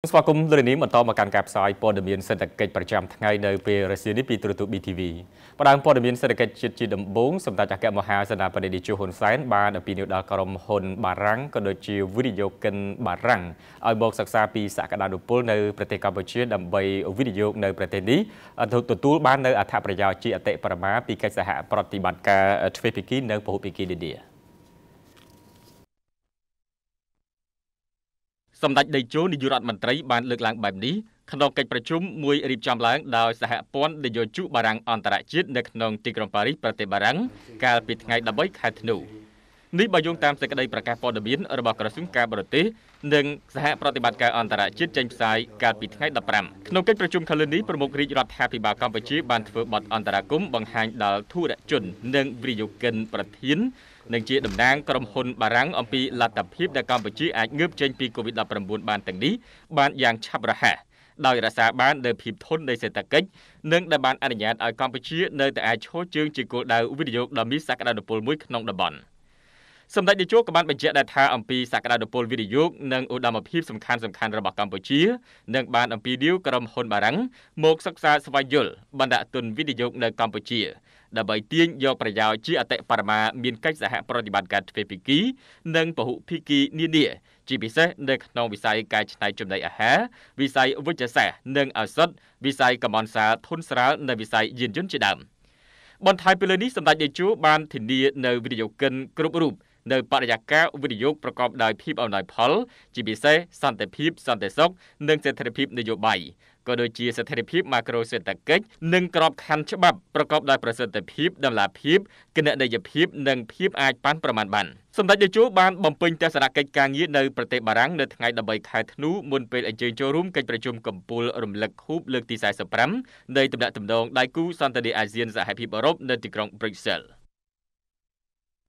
ស្វាគមន៍លោកនាងបន្តមកកាន់ការផ្សាយព័ត៌មានសេដ្ឋកិច្ចប្រចាំថ្ងៃនៅពេលរសៀលនេះពីទូរទស្សន៍ BTV ផ្ដើមព័ត៌មានសេដ្ឋកិច្ចជាតិជាដំបូងសម្ដេចអគ្គមហាសេនាបតីតេជោហ៊ុនសែនបានអំពាវនាវដល់ក្រុមហ៊ុនបារាំងក៏ដូចជាវិនិយោគិនបារាំងឲ្យមកសិក្សាពីសក្តានុពលនៅប្រទេសកម្ពុជាដើម្បីវិនិយោគនៅប្រទេសនេះទទួលបាននៅអត្ថប្រយោជន៍ជាអតិបរមាពីកិច្ចសហប្រតិបត្តិការទ្វេភាគីនិងពហុភាគីនានា។សម្ដេចដេជោនាយករដ្ឋមន្ត្រីបានលើកឡើងបែបនេះក្នុងកិច្ចប្រជុំមួយរៀបចំឡើងដោយសហព័ន្ធដេយោជបារាំងអន្តរជាតិនៅក្នុងទីក្រុងប៉ារីសប្រទេសបារាំងកាលពីថ្ងៃ13ខែធ្នូ។នេះបើយោងតាមសេចក្តីប្រកាសព័ត៌មានរបស់ក្រសួងការបរទេសនិងសហប្រតិបត្តិការអន្តរជាតិចេញផ្សាយកាលពីថ្ងៃ15ក្នុងកិច្ចប្រជុំខាងលើនេះប្រមុខរាជរដ្ឋាភិបាលកម្ពុជាបានធ្វើបទអន្តរាគមន៍បង្ហាញដល់ធុរជននិងវិយោគិនប្រធាននិងជាតំណាងក្រុមហ៊ុនបារាំងអំពីលទ្ធភាពដែលកម្ពុជាអាចងើបចេញពី COVID-19 បានទាំងនេះបានយ៉ាងឆាប់រហ័សដោយរសារបានលើភាពធន់នៃសេដ្ឋកិច្ចនិងដែលបានអនុញ្ញាតឲ្យកម្ពុជានៅតែអាចឈរជើងជាគោលដៅវិនិយោគដ៏មានសក្តានុពលមួយក្នុងតំបន់។សម្ដេចតេជោក៏បានបញ្ជាក់ដែរថាអំពីសក្តានុពលវិនិយោគនិងឧត្តមភាពសំខាន់សំខាន់របស់កម្ពុជានិងបានអំពីលាវក្រុមហ៊ុនបារាំងមកសិក្សាស្វែងយល់បណ្ដាក់ទុនវិនិយោគនៅកម្ពុជាដើម្បីទាញយកប្រយោជន៍ជាអតិបរមាមានកិច្ចសហប្រតិបត្តិការទ្វេភាគីនិងពហុភាគីនានាជាពិសេសនៅក្នុងវិស័យកែច្នៃចំណីអាហារវិស័យវិជ្ជសាស្ត្រនិងឱសថវិស័យកម្មន្សាធនស្រាលនិងវិស័យយានយន្តជាដើមបន្ថែមពីលើនេះសម្ដេចតេជោបានធានានៅវិនិយោគិនគ្រប់រូបនៅបរិយាកាសវិនិយោគប្រកបដោយភាពអំណោយផលជាពិសេសសន្តិភាពសន្តិសុខនិងស្ថិរភាពនយោបាយក៏ដូចជាស្ថិរភាពម៉ាក្រូសេដ្ឋកិច្ចនិងក្របខ័ណ្ឌច្បាប់ប្រកបដោយប្រសិទ្ធភាពដំណាភិបគណនេយ្យភាពនិងភាពអាចប៉ាន់ប្រមាណបានសម្ដេចតេជោបានបំពេញទស្សនកិច្ចការងារនៅប្រទេសបារាំងនៅថ្ងៃ13ខែធ្នូមុនពេលអញ្ជើញចូលរួមកិច្ចប្រជុំកំពូលរំលឹកខួបលើកទី45នៃទំនាក់ទំនងដៃគូសន្តិភាពអាស៊ានសហភាពអឺរ៉ុបនៅទីក្រុងប្រ៊ុចសែល។